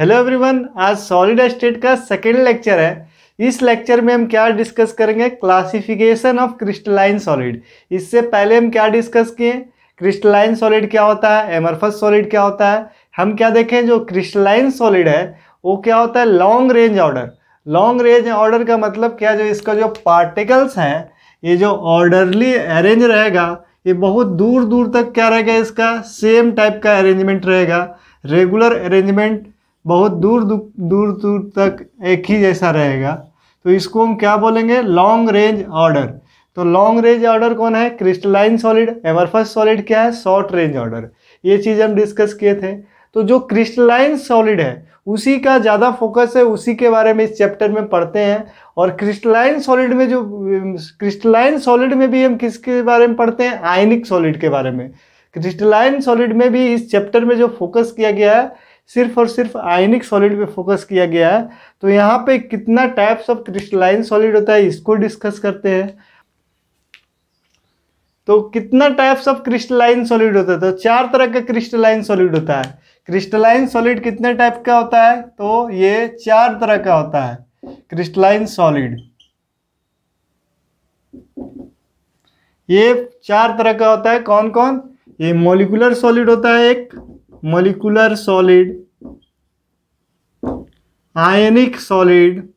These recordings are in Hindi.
हेलो एवरीवन आज सॉलिड स्टेट का सेकेंड लेक्चर है इस लेक्चर में हम क्या डिस्कस करेंगे क्लासिफिकेशन ऑफ क्रिस्टलाइन सॉलिड इससे पहले हम क्या डिस्कस किए क्रिस्टलाइन सॉलिड क्या होता है एमरफस सॉलिड क्या होता है हम क्या देखें जो क्रिस्टलाइन सॉलिड है वो क्या होता है long range order long range order का मतलब क्या जो इसका जो पार्टिकल्स हैं ये जो ऑर्डरली अरेंज रहेगा ये बहुत दूर दूर तक क्या रहेगा इसका सेम टाइप का अरेंजमेंट रहेगा रेगुलर अरेंजमेंट बहुत दूर दूर दूर तक एक ही जैसा रहेगा तो इसको हम क्या बोलेंगे लॉन्ग रेंज ऑर्डर तो लॉन्ग रेंज ऑर्डर कौन है क्रिस्टलाइन सॉलिड एमरफस सॉलिड क्या है शॉर्ट रेंज ऑर्डर ये चीज़ हम डिस्कस किए थे तो जो क्रिस्टलाइन सॉलिड है उसी का ज़्यादा फोकस है उसी के बारे में इस चैप्टर में पढ़ते हैं और क्रिस्टलाइन सॉलिड में जो क्रिस्टलाइन सॉलिड में भी हम किसके बारे में पढ़ते हैं आयनिक सॉलिड के बारे में क्रिस्टलाइन सॉलिड में भी इस चैप्टर में जो फोकस किया गया है सिर्फ और सिर्फ आयनिक सॉलिड पे फोकस किया गया है तो यहाँ पे कितना टाइप्स ऑफ क्रिस्टलाइन सॉलिड होता है इसको डिस्कस करते हैं तो कितना टाइप्स ऑफ क्रिस्टलाइन सॉलिड होता है तो चार तरह का क्रिस्टलाइन सॉलिड होता है क्रिस्टलाइन सॉलिड कितने टाइप का होता है तो ये चार तरह का होता है क्रिस्टलाइन सॉलिड ये चार तरह का होता है कौन कौन ये मोलिकुलर सॉलिड होता है एक मलिकुलर सॉलिड आयनिक सॉलिड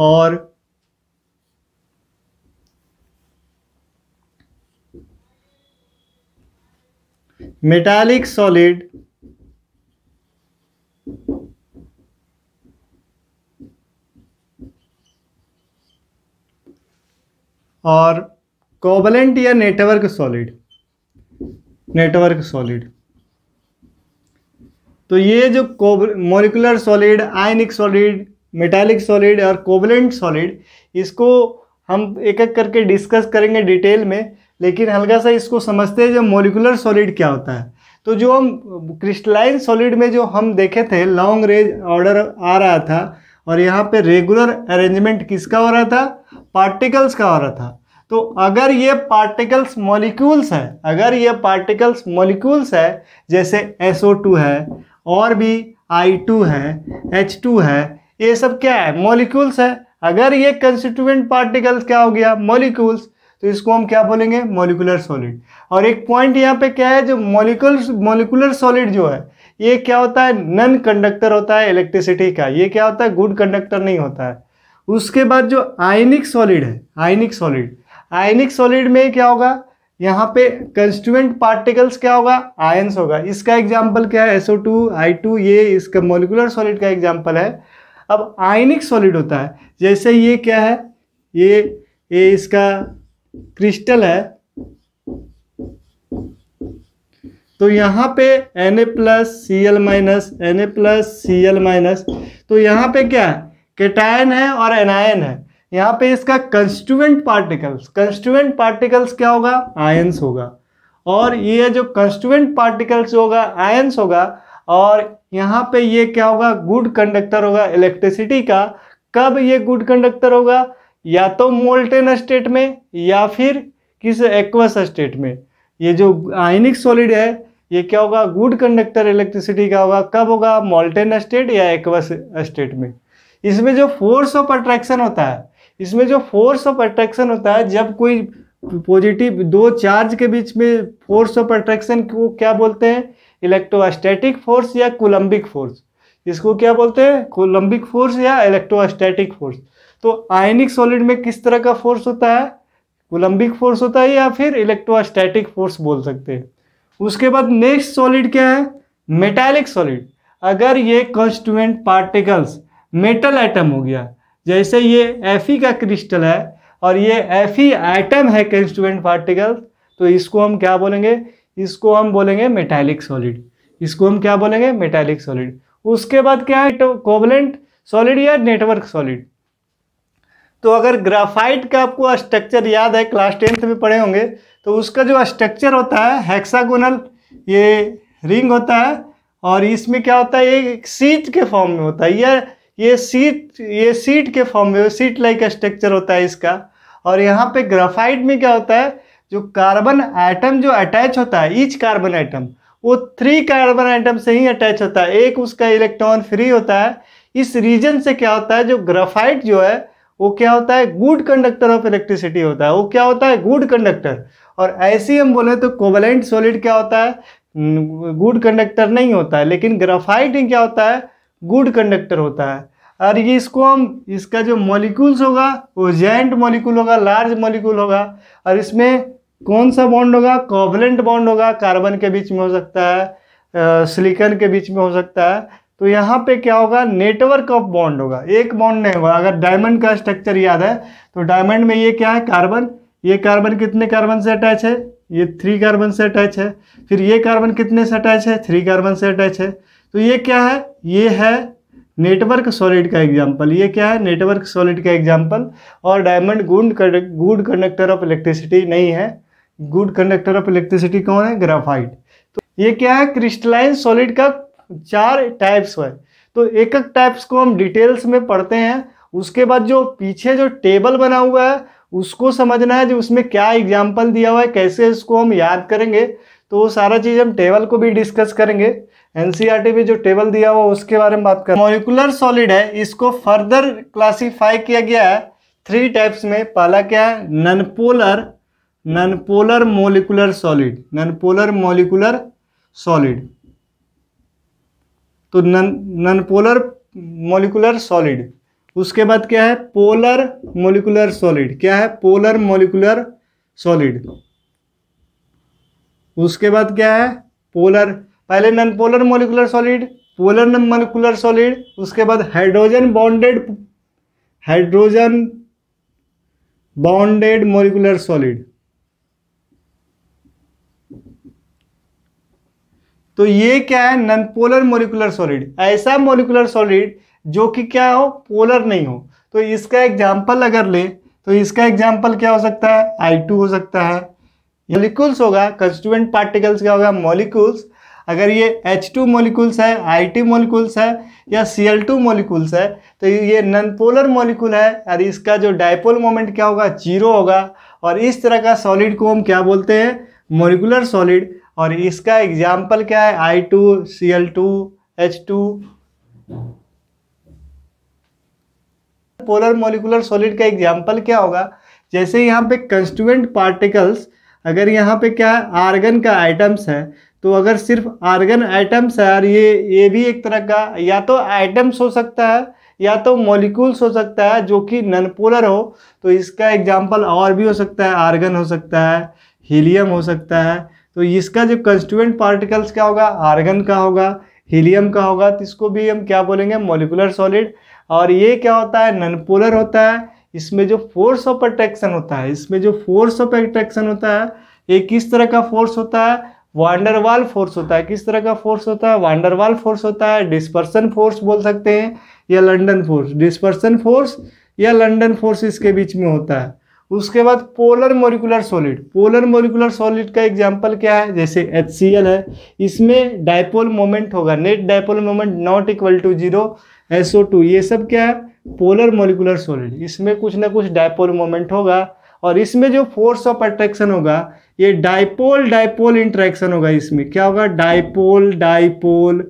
और मेटालिक सॉलिड और कोवलेंट या नेटवर्क सॉलिड नेटवर्क सॉलिड तो ये जो molecular solid ionic solid metallic solid और कोवलेंट सॉलिड इसको हम एक एक करके डिस्कस करेंगे डिटेल में लेकिन हल्का सा इसको समझते हैं जो मोलिकुलर सॉलिड क्या होता है तो जो हम क्रिस्टलाइन सॉलिड में जो हम देखे थे लॉन्ग रेंज ऑर्डर आ रहा था और यहाँ पे रेगुलर अरेंजमेंट किसका हो रहा था पार्टिकल्स का हो रहा था तो अगर ये पार्टिकल्स मॉलिक्यूल्स हैं अगर ये पार्टिकल्स मॉलिक्यूल्स है जैसे SO2 है और भी आई टू है एच टू है ये सब क्या है मॉलिक्यूल्स है अगर ये कंस्टिट्यूएंट पार्टिकल्स क्या हो गया मॉलिक्यूल्स तो इसको हम क्या बोलेंगे मोलिकुलर सॉलिड और एक पॉइंट यहाँ पे क्या है जो मोलिकुल मोलिकुलर सॉलिड जो है ये क्या होता है नन कंडक्टर होता है इलेक्ट्रिसिटी का ये क्या होता है गुड कंडक्टर नहीं होता है उसके बाद जो आयनिक सॉलिड है आयनिक सॉलिड आयनिक सॉलिड में क्या होगा यहाँ पे कंस्टूएंट पार्टिकल्स क्या होगा आयंस होगा इसका एग्जाम्पल क्या है एसओ टू आई टू ये इसका मोलिकुलर सॉलिड का एग्जाम्पल है अब आयनिक सॉलिड होता है जैसे ये क्या है ये ये इसका क्रिस्टल है तो यहाँ पे N A plus C L minus N A plus C L minus तो यहाँ पे क्या है केटायन है और एनायन है यहाँ पे इसका कंस्टुएंट पार्टिकल्स कंस्टुएंट पार्टिकल्स क्या होगा आयंस होगा और ये जो कंस्टुएंट पार्टिकल्स होगा आयंस होगा और यहाँ पे ये क्या होगा गुड कंडक्टर होगा इलेक्ट्रिसिटी का कब ये गुड कंडक्टर होगा या तो मोल्टेन स्टेट में या फिर किस एक्वस स्टेट में ये जो आयनिक सॉलिड है ये क्या होगा गुड कंडक्टर इलेक्ट्रिसिटी का होगा कब होगा मोल्टेन स्टेट या एक्वस स्टेट में इसमें जो फोर्स ऑफ अट्रैक्शन होता है इसमें जो फोर्स ऑफ अट्रैक्शन होता है जब कोई पॉजिटिव दो चार्ज के बीच में फोर्स ऑफ अट्रैक्शन को क्या बोलते हैं इलेक्ट्रोस्टैटिक फोर्स या कोलम्बिक फोर्स इसको क्या बोलते हैं कोलम्बिक फोर्स या इलेक्ट्रोस्टैटिक फोर्स तो आयनिक सॉलिड में किस तरह का फोर्स होता है कोलम्बिक फोर्स होता है या फिर इलेक्ट्रोस्टैटिक फोर्स बोल सकते हैं उसके बाद नेक्स्ट सॉलिड क्या है मेटालिक सॉलिड अगर ये कॉन्स्टूएंट पार्टिकल्स मेटल आइटम हो गया जैसे ये एफ का क्रिस्टल है और ये एफ एटम है कंस्टूडेंट पार्टिकल तो इसको हम क्या बोलेंगे इसको हम बोलेंगे मेटालिक सॉलिड इसको हम क्या बोलेंगे मेटालिक सॉलिड उसके बाद क्या है कोवलेंट सॉलिड या नेटवर्क सॉलिड तो अगर ग्राफाइट का आपको स्ट्रक्चर याद है क्लास टेंथ में पढ़े होंगे तो उसका जो स्ट्रक्चर होता है हेक्सागोनल ये रिंग होता है और इसमें क्या होता है ये सीट के फॉर्म में होता है यह ये सीट ये सीट के फॉर्म में सीट लाइक स्ट्रक्चर होता है इसका और यहाँ पे ग्राफाइट में क्या होता है जो कार्बन आइटम जो अटैच होता है ईच कार्बन आइटम वो थ्री कार्बन आइटम से ही अटैच होता है एक उसका इलेक्ट्रॉन फ्री होता है इस रीजन से क्या होता है जो ग्राफाइट जो है वो क्या होता है गुड कंडक्टर ऑफ इलेक्ट्रिसिटी होता है वो क्या होता है गुड कंडक्टर और ऐसे हम बोले तो कोवलेंट सॉलिड क्या होता है गुड hmm, कंडक्टर नहीं होता है लेकिन ग्राफाइट ही क्या होता है गुड कंडक्टर होता है और ये इसको हम इसका जो मॉलिक्यूल्स होगा वो जैंट मॉलिक्यूल होगा लार्ज मॉलिक्यूल होगा और इसमें कौन सा बॉन्ड होगा कॉवलेंट बॉन्ड होगा कार्बन के बीच में हो सकता है सिलिकन के बीच में हो सकता है तो यहाँ पे क्या होगा नेटवर्क ऑफ बॉन्ड होगा एक बॉन्ड नहीं होगा अगर डायमंड का स्ट्रक्चर याद है तो डायमंड में ये क्या है कार्बन ये कार्बन कितने कार्बन से अटैच है ये थ्री कार्बन से अटैच है फिर ये कार्बन कितने से अटैच है थ्री कार्बन से अटैच है तो ये क्या है ये है नेटवर्क सॉलिड का एग्जाम्पल ये क्या है नेटवर्क सॉलिड का एग्जाम्पल और diamond good good conductor of electricity नहीं है गुड कंडक्टर ऑफ इलेक्ट्रिसिटी कौन है ग्राफाइट तो ये क्या है क्रिस्टलाइन सॉलिड का चार टाइप्स है तो एक एक टाइप्स को हम डिटेल्स में पढ़ते हैं उसके बाद जो पीछे जो टेबल बना हुआ है उसको समझना है जो उसमें क्या एग्जाम्पल दिया हुआ है कैसे इसको हम याद करेंगे तो वो सारा चीज़ हम टेबल को भी डिस्कस करेंगे एनसीआरटी भी जो टेबल दिया हुआ उसके बारे में बात कर मोलिकुलर सॉलिड है इसको फर्दर क्लासिफाई किया गया है थ्री टाइप्स में पहला क्या है nonpolar nonpolar molecular solid nonpolar molecular solid तो non non polar molecular solid उसके बाद क्या है पोलर मोलिकुलर सॉलिड क्या है पोलर मोलिकुलर सॉलिड उसके बाद क्या है पोलर पहले non polar molecular solid polar molecular solid उसके बाद hydrogen bonded hydrogen bonded molecular solid तो ये क्या है नॉन पोलर मोलिकुलर सॉलिड ऐसा मोलिकुलर सॉलिड जो कि क्या हो पोलर नहीं हो तो इसका एग्जाम्पल अगर ले तो इसका एग्जाम्पल क्या हो सकता है आई टू हो सकता है मोलिकुल्स होगा कंस्टिट्यूएंट पार्टिकल्स क्या होगा मोलिकुल्स अगर ये एच टू मोलिकुल्स है आई टी मोलिकुल्स है या सी एल टू मोलिकुल्स है तो ये नन पोलर मोलिकुल है और इसका जो डाइपोल मोमेंट क्या होगा जीरो होगा और इस तरह का सॉलिड को हम क्या बोलते हैं मोलिकुलर सॉलिड और इसका एग्जाम्पल क्या है I two C L two H two polar molecular solid का एग्जाम्पल क्या होगा जैसे यहाँ पे कंस्टूएंट पार्टिकल्स अगर यहाँ पे क्या है आर्गन का आइटम्स है तो अगर सिर्फ आर्गन आइटम्स है और ये ये भी एक तरह का या तो आइटम्स हो सकता है या तो मॉलिक्यूल्स हो सकता है जो कि नन पोलर हो तो इसका एग्जाम्पल और भी हो सकता है आर्गन हो सकता है हीलियम हो सकता है तो इसका जो कंस्टूएंट पार्टिकल्स क्या होगा आर्गन का होगा हीलियम का होगा तो इसको भी हम क्या बोलेंगे मोलिकुलर सॉलिड और ये क्या होता है ननपोलर होता है इसमें जो फोर्स ऑफ अट्रैक्शन होता है इसमें जो फोर्स ऑफ अट्रैक्शन होता है ये किस तरह का फोर्स होता है वांडरवाल फोर्स होता है किस तरह का फोर्स होता है वांडरवाल फोर्स होता है डिस्पर्सन फोर्स बोल सकते हैं या लंडन फोर्स डिस्पर्सन फोर्स या लंडन फोर्स इसके बीच में होता है उसके बाद polar molecular solid polar molecular solid का एग्जांपल क्या है जैसे एच है इसमें डायपोल मोमेंट होगा net dipole moment not equal to zero S ये सब क्या है पोलर मोलिकुलर सॉलिड इसमें कुछ ना कुछ डायपोल मोमेंट होगा और इसमें जो फोर्स ऑफ अट्रैक्शन होगा ये डायपोल डाइपोल इंट्रैक्शन होगा इसमें क्या होगा डायपोल डाइपोल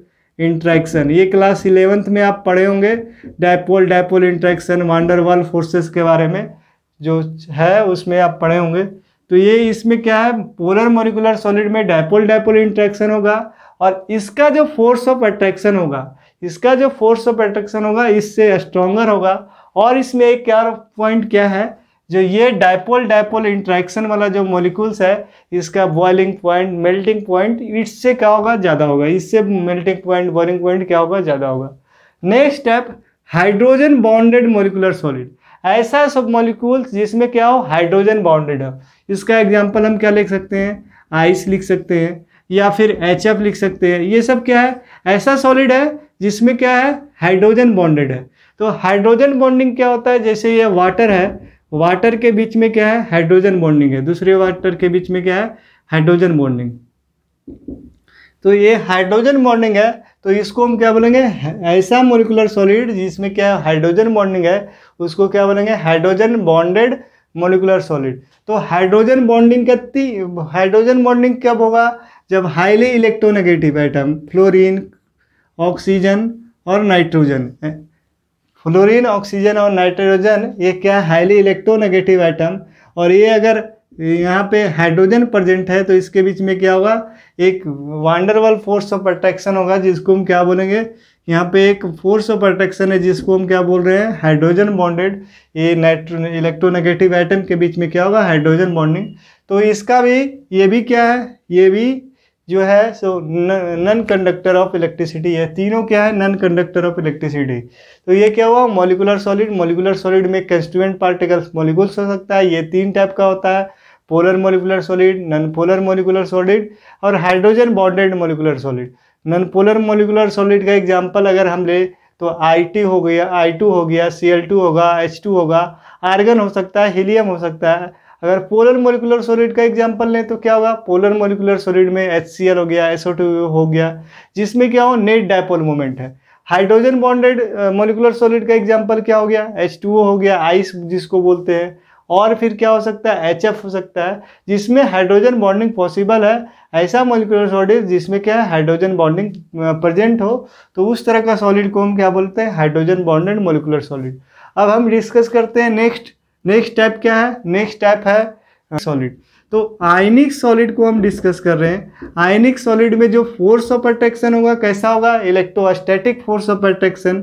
इंट्रैक्शन ये क्लास इलेवेंथ में आप पढ़े होंगे dipole dipole interaction van der Waals forces के बारे में जो है उसमें आप पढ़े होंगे तो ये इसमें क्या है पोलर मोरिकुलर सॉलिड में डायपोल डायपोल इंट्रैक्शन होगा और इसका जो फोर्स ऑफ अट्रैक्शन होगा इसका जो फोर्स ऑफ अट्रैक्शन होगा इससे स्ट्रॉन्गर होगा और इसमें एक क्या पॉइंट क्या है जो ये डायपोल डायपोल इंट्रैक्शन वाला जो मॉलिक्यूल्स है इसका बॉइलिंग पॉइंट मेल्टिंग पॉइंट इससे क्या होगा ज़्यादा होगा इससे मेल्टिंग पॉइंट बॉइलिंग पॉइंट क्या होगा ज़्यादा होगा next step hydrogen bonded molecular solid ऐसा सब मॉलिक्यूल्स जिसमें क्या हो हाइड्रोजन बाउंडेड हो इसका एग्जाम्पल हम क्या लिख सकते हैं आइस लिख सकते हैं या फिर एच लिख सकते हैं ये सब क्या है ऐसा सॉलिड है जिसमें क्या है हाइड्रोजन बॉन्डेड है तो हाइड्रोजन बॉन्डिंग क्या होता है जैसे ये वाटर है वाटर के बीच में क्या है हाइड्रोजन बॉन्डिंग है दूसरे वाटर के बीच में क्या है हाइड्रोजन बॉन्डिंग तो ये हाइड्रोजन बॉन्डिंग है तो इसको हम क्या बोलेंगे ऐसा मोलिकुलर सॉलिड जिसमें क्या हाइड्रोजन बॉन्डिंग है उसको क्या बोलेंगे हाइड्रोजन बॉन्डेड मोलिकुलर सॉलिड तो हाइड्रोजन बॉन्डिंग का हाइड्रोजन बॉन्डिंग कब होगा जब highly electronegative atom fluorine oxygen और नाइट्रोजन फ्लोरीन ऑक्सीजन और नाइट्रोजन ये क्या हाईली इलेक्ट्रोनेगेटिव आइटम और ये अगर यहाँ पे हाइड्रोजन प्रेजेंट है तो इसके बीच में क्या होगा एक वांडरवल फोर्स ऑफ अट्रैक्शन होगा जिसको हम क्या बोलेंगे यहाँ पे एक फोर्स ऑफ अट्रैक्शन है जिसको हम क्या बोल रहे हैं हाइड्रोजन बॉन्डेड ये नाइट्रो इलेक्ट्रोनेगेटिव आइटम के बीच में क्या होगा हाइड्रोजन बॉन्डिंग तो इसका भी ये भी क्या है ये भी जो है सो नन कंडक्टर ऑफ इलेक्ट्रिसिटी है तीनों क्या है नन कंडक्टर ऑफ इलेक्ट्रिसिटी तो ये क्या हुआ मॉलिकुलर सॉलिड मॉलिकुलर सॉलिड में कंस्टूएंट पार्टिकल्स मॉलिकुल्स हो सकता है ये तीन टाइप का होता है polar molecular solid non polar molecular solid और hydrogen bonded molecular solid non polar molecular solid का एग्जाम्पल अगर हम ले तो आई हो गया आई हो गया सी होगा एच होगा आर्गन हो सकता है हीलियम हो सकता है अगर पोलर मोलिकुलर सोलिड का एग्जाम्पल लें तो क्या होगा पोलर मोलिकुलर सोलिड में एच हो गया एस हो गया जिसमें क्या हो नेट डायपोल मोमेंट है हाइड्रोजन बॉन्डेड मोलिकुलर सोलिड का एग्जाम्पल क्या हो गया एच हो गया आइस जिसको बोलते हैं और फिर क्या हो सकता है एच हो सकता है जिसमें हाइड्रोजन बॉन्डिंग पॉसिबल है ऐसा मोलिकुलर सॉलिड जिसमें क्या है हाइड्रोजन बॉन्डिंग प्रेजेंट हो तो उस तरह का सॉलिड को हम क्या बोलते हैं हाइड्रोजन बॉन्डेड मोलिकुलर सॉलिड अब हम डिस्कस करते हैं नेक्स्ट नेक्स्ट स्टेप क्या है नेक्स्ट स्टेप है सॉलिड uh, तो आयनिक सॉलिड को हम डिस्कस कर रहे हैं आयनिक सॉलिड में जो फोर्स ऑफ अट्रैक्शन होगा कैसा होगा इलेक्ट्रोस्टैटिक फोर्स ऑफ अट्रैक्शन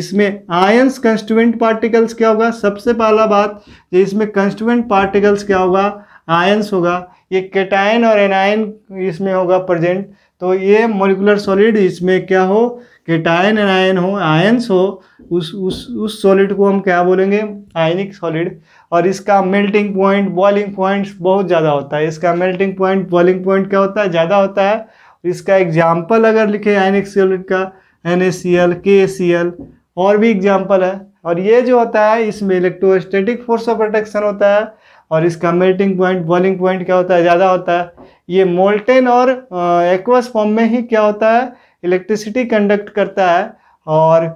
इसमें आयंस कंस्टुएंट पार्टिकल्स क्या होगा सबसे पहला बात इसमें कंस्टुएंट पार्टिकल्स क्या होगा आयंस होगा ये कैटायन और एनायन इसमें होगा प्रजेंट तो ये मोलिकुलर सॉलिड इसमें क्या हो केटायन एंड आयन हो आयन्स हो उस उस उस सॉलिड को हम क्या बोलेंगे आयनिक सॉलिड और इसका मेल्टिंग पॉइंट बॉइलिंग पॉइंट बहुत ज़्यादा होता है इसका मेल्टिंग पॉइंट बॉइलिंग पॉइंट क्या होता है ज़्यादा होता है इसका एग्जाम्पल अगर लिखे आयनिक सॉलिड का एन एल और भी एग्जाम्पल है और ये जो होता है इसमें इलेक्ट्रोस्टेटिक फोर्स ऑफ प्रोटेक्शन होता है और इसका मेल्टिंग पॉइंट बॉइलिंग पॉइंट क्या होता है ज़्यादा होता है ये मोल्टेन और एक्वस फॉर्म में ही क्या होता है इलेक्ट्रिसिटी कंडक्ट करता है और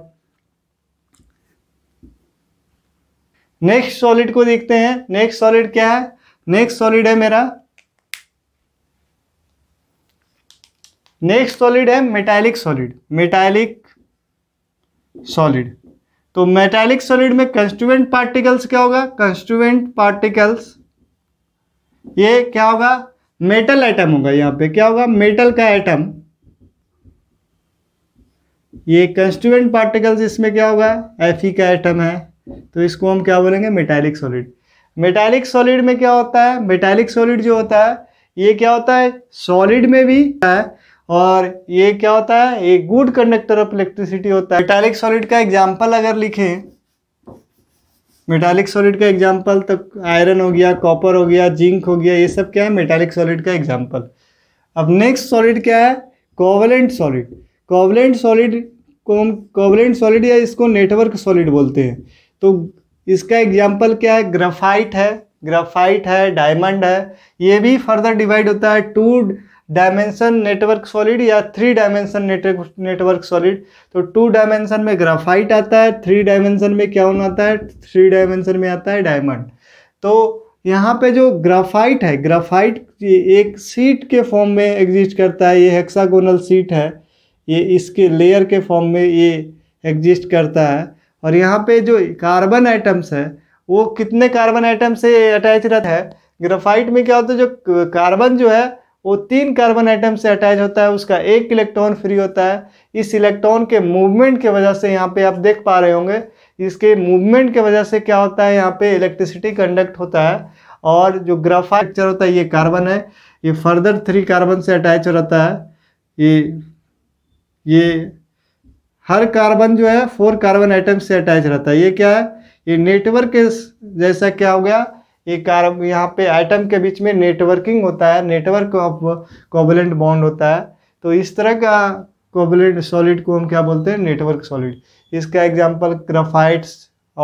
नेक्स्ट सॉलिड को देखते हैं नेक्स्ट सॉलिड क्या है नेक्स्ट सॉलिड है मेरा नेक्स्ट सॉलिड है मेटालिक सॉलिड मेटालिक सॉलिड तो मेटालिक सॉलिड में कंस्टूएंट पार्टिकल्स क्या होगा कंस्टूएंट पार्टिकल्स ये क्या होगा मेटल एटम होगा यहां पे क्या होगा मेटल का एटम ये कंस्टूएंट पार्टिकल्स इसमें क्या होगा एफ ई e का एटम है तो इसको हम क्या बोलेंगे मेटालिक सॉलिड मेटालिक सॉलिड में क्या होता है मेटालिक सॉलिड जो होता है ये क्या होता है सॉलिड में भी है और ये क्या होता है एक गुड कंडक्टर ऑफ इलेक्ट्रिसिटी होता है मेटालिक सॉलिड का एग्जाम्पल अगर लिखें मेटालिक सॉलिड का एग्जाम्पल तो आयरन हो गया कॉपर हो गया जिंक हो गया ये सब क्या है मेटालिक सॉलिड का एग्जाम्पल अब नेक्स्ट सॉलिड क्या है कोवलेंट सॉलिड कोवलेंट सॉलिड को हम कोवलेंट सॉलिड या इसको नेटवर्क सॉलिड बोलते हैं तो इसका एग्जाम्पल क्या है ग्राफाइट है ग्राफाइट है डायमंड है ये भी फर्दर डिवाइड होता है टू डायमेंशन नेटवर्क सॉलिड या three dimension network network solid तो टू डायमेंशन में ग्राफाइट आता है थ्री डायमेंशन में क्या होना आता है थ्री डायमेंशन में आता है डायमंड तो यहाँ पे जो ग्राफाइट है ग्राफाइट एक सीट के फॉर्म में एग्जिस्ट करता है ये हेक्सागोनल सीट है ये इसके लेयर के फॉर्म में ये एग्जिस्ट करता है और यहाँ पे जो कार्बन आइटम्स है वो कितने कार्बन आइटम से अटैच रहता है ग्राफाइट में क्या होता है जो कार्बन जो है वो तीन कार्बन आइटम से अटैच होता है उसका एक इलेक्ट्रॉन फ्री होता है इस इलेक्ट्रॉन के मूवमेंट के वजह से यहाँ पे आप देख पा रहे होंगे इसके मूवमेंट के वजह से क्या होता है यहाँ पे इलेक्ट्रिसिटी कंडक्ट होता है और जो ग्राफाइट होता है ये कार्बन है ये फर्दर थ्री कार्बन से अटैच रहता है ये ये हर कार्बन जो है फोर कार्बन आइटम से अटैच रहता है ये क्या है ये नेटवर्क के जैसा क्या हो गया ये कार्ब यहाँ पे आइटम के बीच में नेटवर्किंग होता है नेटवर्क ऑफ कोबलेंट बॉन्ड होता है तो इस तरह का कोबलेंट सॉलिड को हम क्या बोलते हैं नेटवर्क सॉलिड इसका एग्जाम्पल ग्राफाइट्स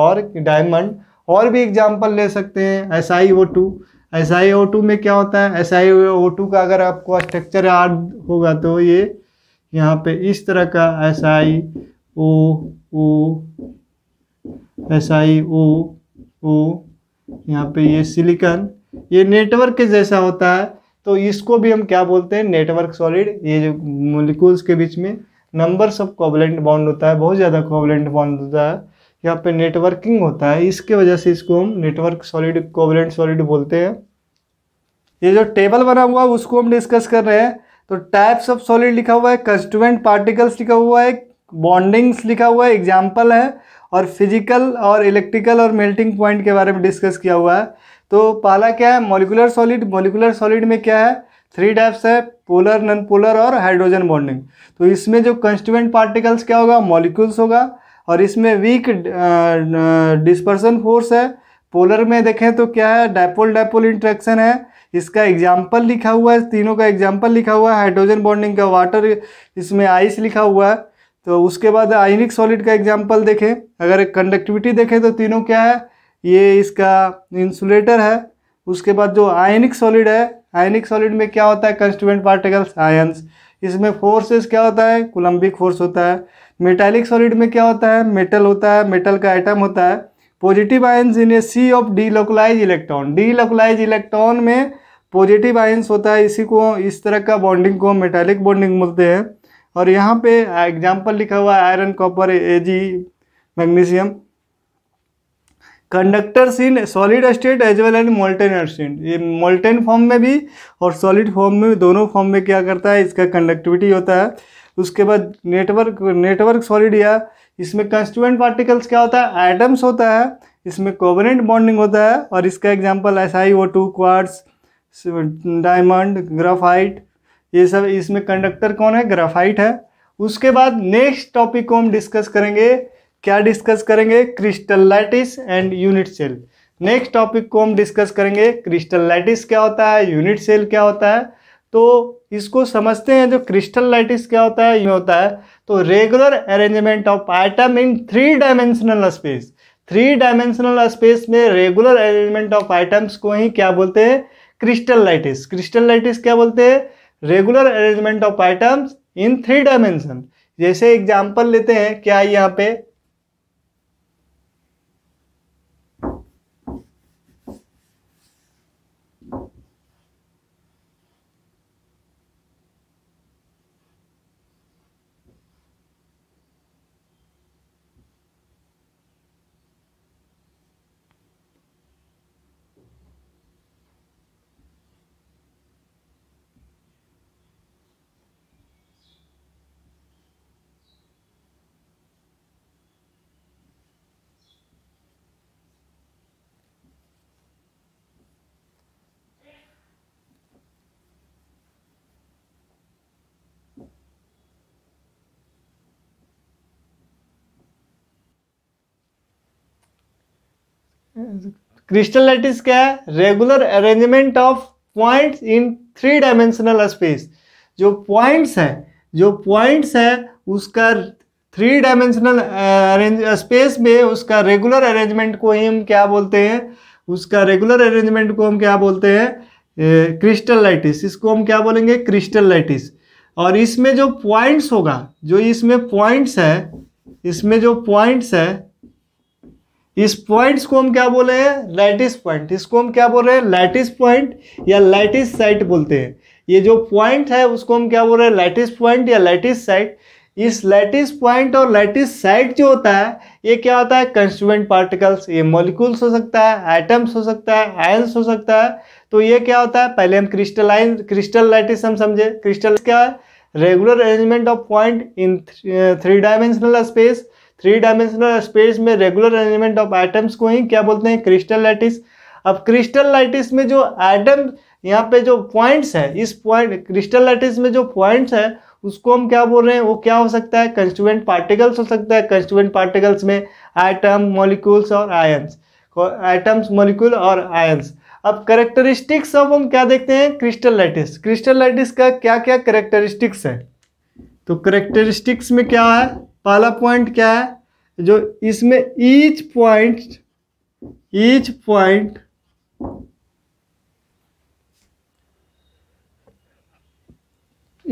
और डायमंड और भी एग्जाम्पल ले सकते हैं S I O two S I O two में क्या होता है एस आई ओ टू का अगर आपको स्ट्रक्चर याद होगा तो ये यहाँ पे इस तरह का S I O O S I ओ ओ यहाँ पे ये सिलिकन ये नेटवर्क के जैसा होता है तो इसको भी हम क्या बोलते हैं नेटवर्क सॉलिड ये जो मोलिकूल्स के बीच में नंबर्स ऑफ कोवलेंट बॉन्ड होता है बहुत ज़्यादा कोवलेंट बॉन्ड होता है यहाँ पे नेटवर्किंग होता है इसके वजह से इसको हम नेटवर्क सॉलिड कोवलेंट सॉलिड बोलते हैं ये जो टेबल बना हुआ है उसको हम डिस्कस कर रहे हैं तो टाइप्स ऑफ सॉलिड लिखा हुआ है कंस्टुएंट पार्टिकल्स लिखा हुआ है बॉन्डिंग्स लिखा हुआ है एग्जाम्पल है और फिजिकल और इलेक्ट्रिकल और मेल्टिंग पॉइंट के बारे में डिस्कस किया हुआ है तो पहला क्या है मोलिकुलर सॉलिड मोलिकुलर सॉलिड में क्या है थ्री टाइप्स है पोलर नन पोलर और हाइड्रोजन बॉन्डिंग तो इसमें जो कंस्टुएंट पार्टिकल्स क्या होगा मॉलिक्यूल्स होगा और इसमें वीक डिस्पर्सन फोर्स है पोलर में देखें तो क्या है डायपोल डायपोल इंट्रैक्शन है इसका एग्जाम्पल लिखा हुआ है तीनों का एग्जाम्पल लिखा हुआ है हाइड्रोजन बॉन्डिंग का वाटर इसमें आइस लिखा हुआ है तो उसके बाद आयनिक सॉलिड का एग्जाम्पल देखें अगर कंडक्टिविटी देखें तो तीनों क्या है ये इसका इंसुलेटर है उसके बाद जो आयनिक सॉलिड है आयनिक सॉलिड में क्या होता है कंस्टूडेंट पार्टिकल्स आयंस इसमें फोर्सेस क्या होता है कोलम्बिक फोर्स होता है मेटालिक सॉलिड में क्या होता है मेटल होता है मेटल का आइटम होता है positive ions in a sea of delocalize electron delocalize electron में पॉजिटिव आयंस होता है इसी को इस तरह का बॉन्डिंग को मेटालिक बॉन्डिंग बोलते हैं और यहाँ पे एग्जाम्पल लिखा हुआ है iron copper A G magnesium conductors in solid state as well and molten state ये मोल्टेन फॉर्म में भी और सॉलिड फॉर्म में दोनों फॉर्म में क्या करता है इसका कंडक्टिविटी होता है उसके बाद नेटवर्क नेटवर्क सॉलिड या इसमें कंस्टूएंट पार्टिकल्स क्या होता है एटम्स होता है इसमें कोवरेंट बॉन्डिंग होता है और इसका example S I O two quartz diamond graphite ये सब इसमें कंडक्टर कौन है ग्राफाइट है उसके बाद नेक्स्ट टॉपिक को हम डिस्कस करेंगे क्या डिस्कस करेंगे crystal lattice and unit cell next topic को हम डिस्कस करेंगे क्रिस्टल लैटिस क्या होता है यूनिट सेल क्या होता है तो इसको समझते हैं जो क्रिस्टल लैटिस क्या होता है ये होता है तो regular arrangement of atom in three dimensional space three dimensional space में रेगुलर अरेंजमेंट ऑफ आइटम्स को ही क्या बोलते हैं क्रिस्टल लाइटिस क्रिस्टल लाइटिस क्या बोलते हैं regular arrangement of atoms in three dimension जैसे एग्जाम्पल लेते हैं क्या यहाँ पे क्रिस्टल लैटिस क्या है regular arrangement of points in three dimensional space जो पॉइंट्स है जो पॉइंट्स है उसका थ्री डायमेंशनल स्पेस में उसका रेगुलर अरेंजमेंट को ही हम क्या बोलते हैं उसका रेगुलर अरेंजमेंट को हम क्या बोलते हैं क्रिस्टल लाइटिस इसको हम क्या बोलेंगे क्रिस्टल लाइटिस और इसमें जो पॉइंट्स होगा जो इसमें पॉइंट्स है इसमें जो पॉइंट्स है इस पॉइंट्स को हम क्या बोले हैं लैटिस पॉइंट इसको हम क्या बोल रहे हैं लैटिस पॉइंट या लैटिस साइट बोलते हैं ये जो पॉइंट है उसको हम क्या बोल रहे हैं लैटिस पॉइंट या लैटिस साइट इस लैटिस पॉइंट और लैटिस साइट जो होता है ये क्या होता है कंस्टूमेंट पार्टिकल्स ये मॉलिक्यूल्स हो सकता है एटम्स हो सकता है आयंस हो सकता है तो ये क्या होता है पहले हम क्रिस्टलाइन क्रिस्टल लैटिस हम समझे क्रिस्टल क्या है regular arrangement of point in three dimensional space three dimensional space में रेगुलर अरेंजमेंट ऑफ एटम्स को ही क्या बोलते हैं क्रिस्टल लाइटिस अब क्रिस्टल लाइटिस में जो एटम यहाँ पे जो पॉइंट्स है इस पॉइंट क्रिस्टल लाइटिस में जो पॉइंट्स है उसको हम क्या बोल रहे हैं वो क्या हो सकता है कंस्टूएंट पार्टिकल्स हो सकता है कंस्टूएंट पार्टिकल्स में एटम मॉलिक्यूल्स और आयन्स एटम्स मॉलिक्यूल और आयन्स अब करेक्टरिस्टिक्स अब हम क्या देखते हैं क्रिस्टल लाइटिस क्रिस्टल लाइटिस का क्या क्या करेक्टरिस्टिक्स है तो करेक्टरिस्टिक्स में क्या है पहला पॉइंट क्या है जो इसमें each point each point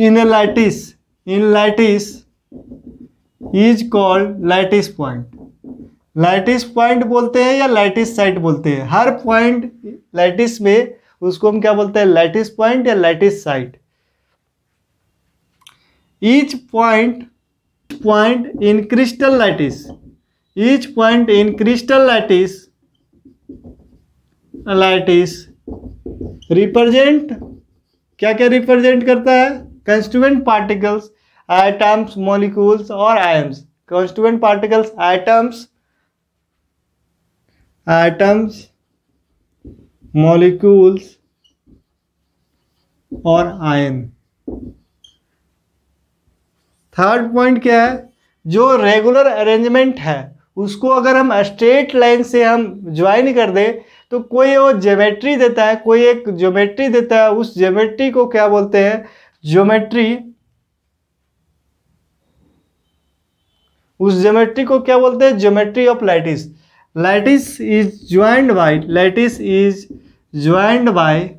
in a lattice in lattice is called lattice point point बोलते हैं या लाइटिस साइट बोलते हैं हर पॉइंट लाइटिस में उसको हम क्या बोलते हैं लाइटिस पॉइंट या lattice site each point point in crystal lattice each point in crystal lattice lattice represent क्या क्या रिप्रेजेंट करता है कंस्टूएंट पार्टिकल्स आइटम्स मॉलिक्यूल्स और ions constituent particles atoms atoms molecules और आयन थर्ड पॉइंट क्या है जो रेगुलर अरेंजमेंट है उसको अगर हम स्ट्रेट लाइन से हम ज्वाइन कर दें तो कोई वो ज्योमेट्री देता है कोई एक ज्योमेट्री देता है उस ज्योमेट्री को क्या बोलते हैं ज्योमेट्री उस ज्योमेट्री को क्या बोलते हैं geometry of lattice lattice is joined by lattice is joined by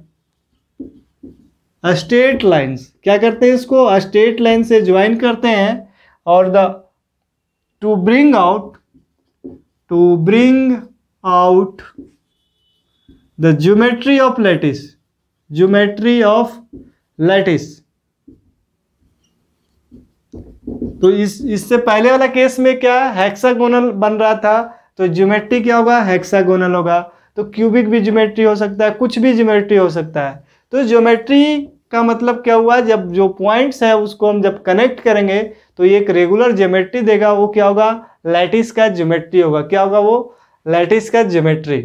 straight lines क्या करते हैं इसको स्टेट लाइन से ज्वाइन करते हैं और the to bring out to bring out the geometry of lattice geometry of lattice तो इस इससे पहले वाला केस में क्या हेक्सागोनल बन रहा था तो ज्योमेट्री क्या होगा हेक्सागोनल होगा तो क्यूबिक भी ज्योमेट्री हो सकता है कुछ भी ज्योमेट्री हो सकता है तो ज्योमेट्री का मतलब क्या हुआ जब जो पॉइंट्स है उसको हम जब कनेक्ट करेंगे तो ये एक रेगुलर ज्योमेट्री देगा वो क्या होगा लैटिस का ज्योमेट्री होगा क्या होगा वो लैटिस का ज्योमेट्री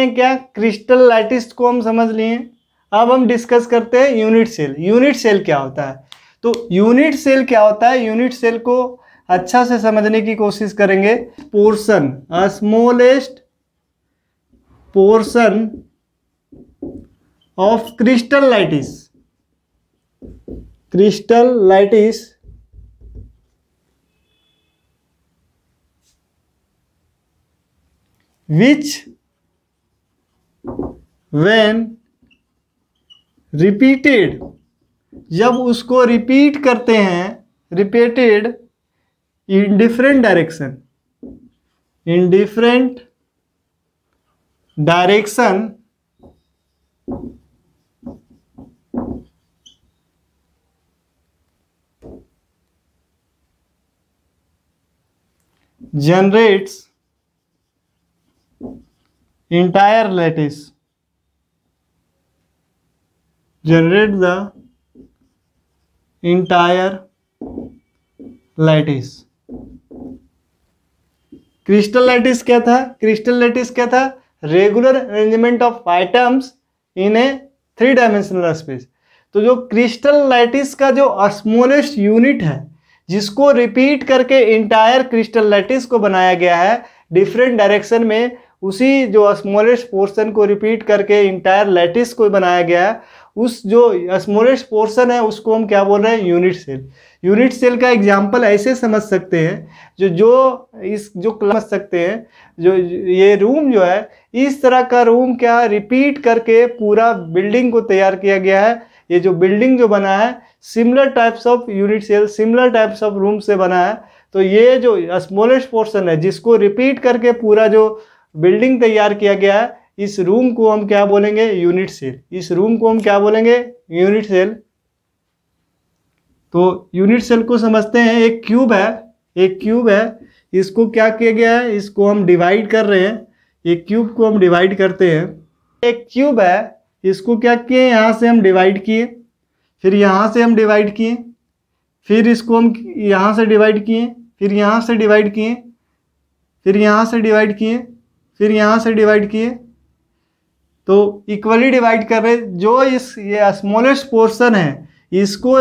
क्या क्रिस्टल लैटिस को हम समझ लिए अब हम डिस्कस करते हैं यूनिट सेल यूनिट सेल क्या होता है तो यूनिट सेल क्या होता है यूनिट सेल को अच्छा से समझने की कोशिश करेंगे portion smallest portion of crystal lattice crystal lattice which when repeated जब उसको रिपीट करते हैं repeated in different direction in different direction generates entire lattice generate the entire lattice crystal lattice क्या था क्रिस्टल लेटिस क्या था regular arrangement of atoms in a three dimensional space तो जो क्रिस्टल लाइटिस का जो स्मोलेस्ट यूनिट है जिसको रिपीट करके इंटायर क्रिस्टल लैटिस को बनाया गया है डिफरेंट डायरेक्शन में उसी जो स्मॉलेस्ट पोर्शन को रिपीट करके इंटायर लैटिस को बनाया गया है उस जो स्मॉलेस्ट पोर्शन है उसको हम क्या बोल रहे हैं यूनिट सेल यूनिट सेल का एग्जाम्पल ऐसे समझ सकते हैं जो जो इस जो समझ सकते हैं जो ये रूम जो है इस तरह का रूम क्या रिपीट करके पूरा बिल्डिंग को तैयार किया गया है ये जो बिल्डिंग जो बना है similar types of unit cell similar types of room से बना है तो ये जो स्मॉलेस्ट पोर्शन है जिसको रिपीट करके पूरा जो बिल्डिंग तैयार किया गया है इस रूम को हम क्या बोलेंगे यूनिट सेल इस रूम को हम क्या बोलेंगे यूनिट सेल तो यूनिट सेल को समझते हैं एक क्यूब है एक क्यूब है इसको क्या किया गया है इसको हम डिवाइड कर रहे हैं एक क्यूब को हम डिवाइड करते हैं एक क्यूब है इसको क्या किए यहाँ से हम डिवाइड किए फिर यहाँ से हम डिवाइड किए फिर इसको हम यहाँ से डिवाइड किए फिर यहाँ से डिवाइड किए फिर यहाँ से डिवाइड किए फिर यहाँ से डिवाइड किए तो इक्वली डिवाइड कर रहे जो इस ये स्मॉलेस्ट पोर्शन है इसको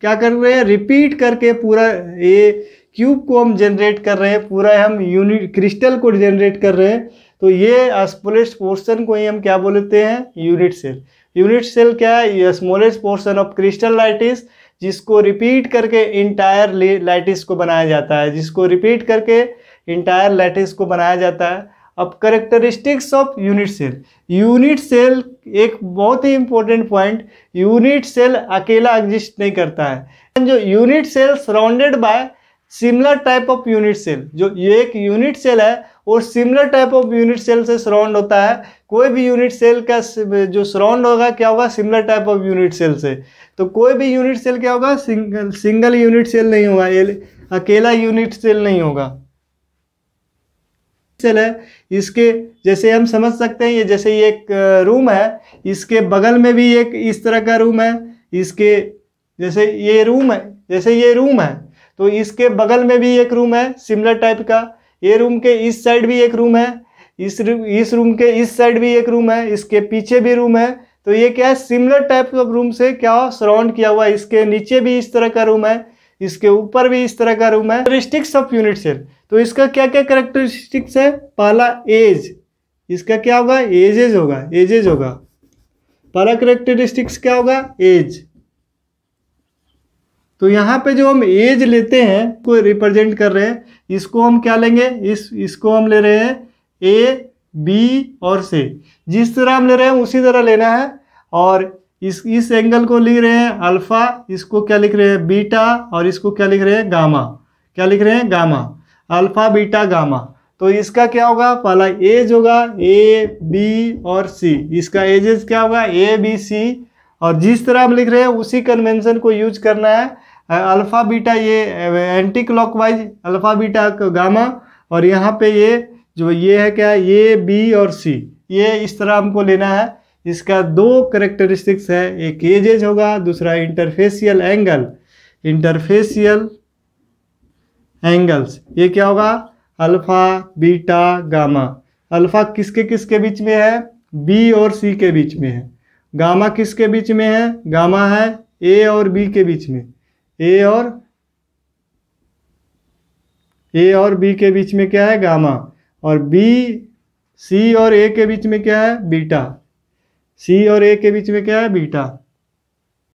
क्या कर रहे हैं रिपीट करके पूरा ये क्यूब को हम जनरेट कर रहे हैं पूरा हम यूनिट क्रिस्टल को जनरेट कर रहे हैं तो ये स्मॉलेस्ट पोर्शन को ही हम क्या बोलते हैं यूनिट सेल यूनिट सेल क्या है smallest portion of crystal lattice जिसको रिपीट करके इंटायर लाइटिस को बनाया जाता है जिसको रिपीट करके इंटायर लाइटिस को बनाया जाता है अब characteristics of unit cell unit cell एक बहुत ही इंपॉर्टेंट पॉइंट यूनिट सेल अकेला एग्जिस्ट नहीं करता है जो unit cell surrounded by similar type of unit cell जो ये एक यूनिट सेल है और similar type of unit cell से सराउंड होता है कोई भी यूनिट सेल का जो सराउंड होगा क्या होगा similar type of unit cell से तो कोई भी यूनिट सेल क्या होगा सिंगल सिंगल यूनिट सेल नहीं होगा अकेला यूनिट सेल नहीं होगा सेल है इसके जैसे हम समझ सकते हैं ये जैसे ये एक रूम है इसके बगल में भी एक इस तरह का रूम है इसके जैसे ये रूम है जैसे ये रूम है तो इसके बगल में भी एक रूम है सिमिलर टाइप का ये रूम के इस साइड भी एक रूम है इस रूम इस रूम के इस साइड भी एक रूम है इसके पीछे भी रूम है तो ये क्या है सिमिलर टाइप ऑफ रूम से क्या सराउंड किया हुआ है इसके नीचे भी इस तरह का रूम है इसके ऊपर भी इस तरह का रूम है करेक्टरिस्टिक्स ऑफ यूनिट सेल तो इसका क्या क्या करेक्टरिस्टिक्स है पहला एज इसका क्या होगा एजेज होगा एजेज होगा पहला करेक्टरिस्टिक्स क्या होगा एज तो यहाँ पे जो हम एज लेते हैं को रिप्रेजेंट कर रहे हैं इसको हम क्या लेंगे इस इसको हम ले रहे हैं ए बी और से जिस तरह हम ले रहे हैं उसी तरह लेना है और इस इस एंगल को लिख रहे हैं अल्फ़ा इसको क्या लिख रहे हैं बीटा और इसको क्या लिख रहे हैं गामा क्या लिख रहे हैं गामा अल्फ़ा बीटा गामा तो इसका क्या होगा पहला एज होगा ए बी और सी इसका एजेस क्या होगा ए बी सी और जिस तरह हम लिख रहे हैं उसी कन्वेंशन को यूज करना है अल्फ़ा बीटा ये anticlockwise alpha beta gamma और यहाँ पे ये जो ये है क्या ए बी और सी ये इस तरह हमको लेना है इसका दो करेक्टरिस्टिक्स है एक एजेज होगा दूसरा इंटरफेसियल एंगल इंटरफेसियल एंगल्स ये क्या होगा अल्फ़ा बीटा गामा अल्फ़ा किसके किसके बीच में है बी और सी के बीच में है गामा किसके बीच में है गामा है ए और बी के बीच में ए और ए और बी के बीच में क्या है गामा और बी सी और ए के बीच में क्या है बीटा सी और ए के बीच में क्या है बीटा